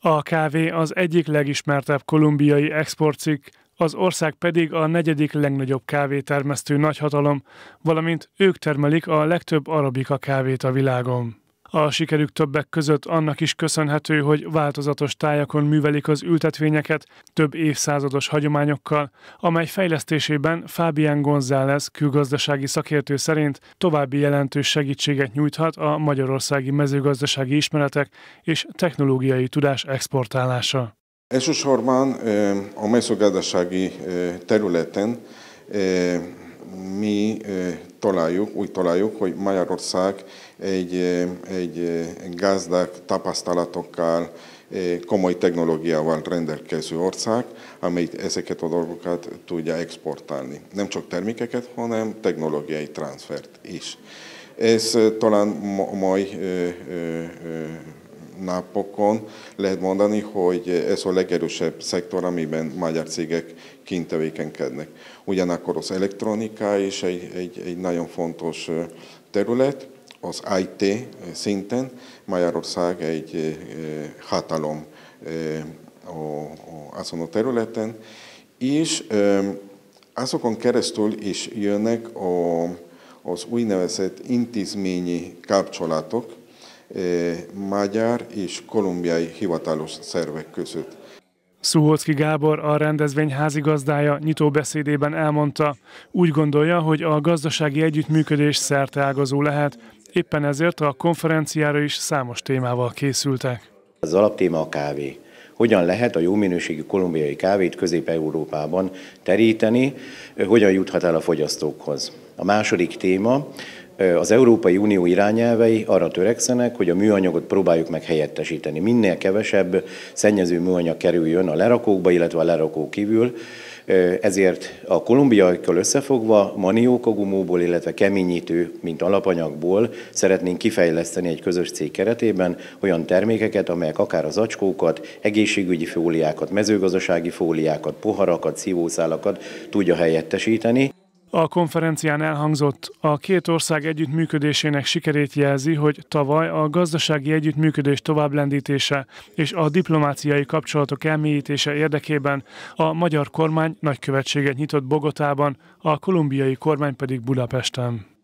A kávé az egyik legismertebb kolumbiai exportcikk, az ország pedig a negyedik legnagyobb kávétermesztő nagyhatalom, valamint ők termelik a legtöbb arabika kávét a világon. A sikerük többek között annak is köszönhető, hogy változatos tájakon művelik az ültetvényeket több évszázados hagyományokkal, amely fejlesztésében Fábián González külgazdasági szakértő szerint további jelentős segítséget nyújthat a magyarországi mezőgazdasági ismeretek és technológiai tudás exportálása. Elsősorban a mezőgazdasági területen mi találjuk, úgy találjuk, hogy Magyarország egy, egy gazdag tapasztalatokkal, komoly technológiával rendelkező ország, amely ezeket a dolgokat tudja exportálni. Nem csak termékeket, hanem technológiai transfert is. Ez talán mai napokon lehet mondani, hogy ez a legerősebb szektor, amiben magyar cégek kint tevékenykednek. Ugyanakkor az elektronika is egy, egy, egy nagyon fontos terület, az IT szinten Magyarország egy hatalom azon a területen, és azokon keresztül is jönnek az úgynevezett intézményi kapcsolatok, Eh, magyar és kolumbiai hivatalos szervek között. Szuhocki Gábor, a rendezvény házigazdája nyitó beszédében elmondta, úgy gondolja, hogy a gazdasági együttműködés szerteágazó lehet, éppen ezért a konferenciára is számos témával készültek. Az alaptéma a kávé. Hogyan lehet a jó minőségű kolumbiai kávét Közép-Európában teríteni, hogyan juthat el a fogyasztókhoz. A második téma az Európai Unió irányelvei arra törekszenek, hogy a műanyagot próbáljuk meg helyettesíteni. Minél kevesebb szennyező műanyag kerüljön a lerakókba, illetve a lerakó kívül, ezért a kolumbiaikkal összefogva maniókagumóból, illetve keményítő, mint alapanyagból szeretnénk kifejleszteni egy közös cég keretében olyan termékeket, amelyek akár az acskókat, egészségügyi fóliákat, mezőgazdasági fóliákat, poharakat, szívószálakat tudja helyettesíteni. A konferencián elhangzott, a két ország együttműködésének sikerét jelzi, hogy tavaly a gazdasági együttműködés továbblendítése és a diplomáciai kapcsolatok elmélyítése érdekében a magyar kormány nagykövetséget nyitott Bogotában, a kolumbiai kormány pedig Budapesten.